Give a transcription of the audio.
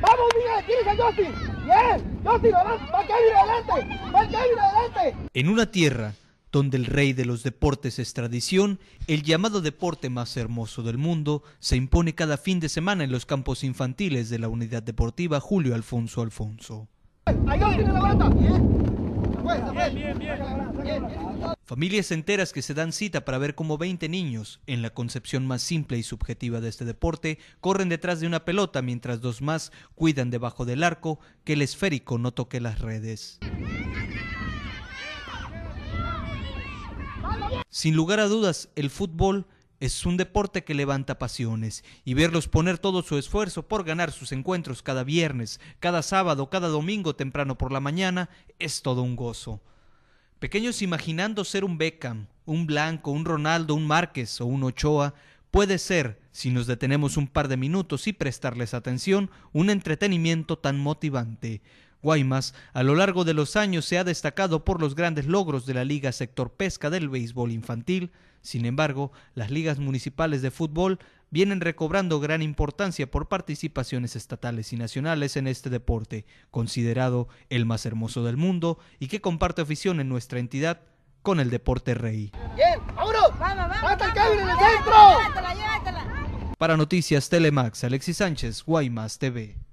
¡Vamos, En una tierra donde el rey de los deportes es tradición, el llamado deporte más hermoso del mundo se impone cada fin de semana en los campos infantiles de la unidad deportiva Julio Alfonso Alfonso. Familias enteras que se dan cita para ver cómo 20 niños, en la concepción más simple y subjetiva de este deporte, corren detrás de una pelota mientras dos más cuidan debajo del arco que el esférico no toque las redes. Sin lugar a dudas, el fútbol es un deporte que levanta pasiones y verlos poner todo su esfuerzo por ganar sus encuentros cada viernes, cada sábado, cada domingo temprano por la mañana es todo un gozo. Pequeños imaginando ser un Beckham, un Blanco, un Ronaldo, un Márquez o un Ochoa, puede ser, si nos detenemos un par de minutos y prestarles atención, un entretenimiento tan motivante. Guaymas a lo largo de los años se ha destacado por los grandes logros de la Liga Sector Pesca del Béisbol Infantil. Sin embargo, las ligas municipales de fútbol vienen recobrando gran importancia por participaciones estatales y nacionales en este deporte, considerado el más hermoso del mundo y que comparte afición en nuestra entidad con el deporte rey. Para Noticias Telemax, Alexis Sánchez, Guaymas TV.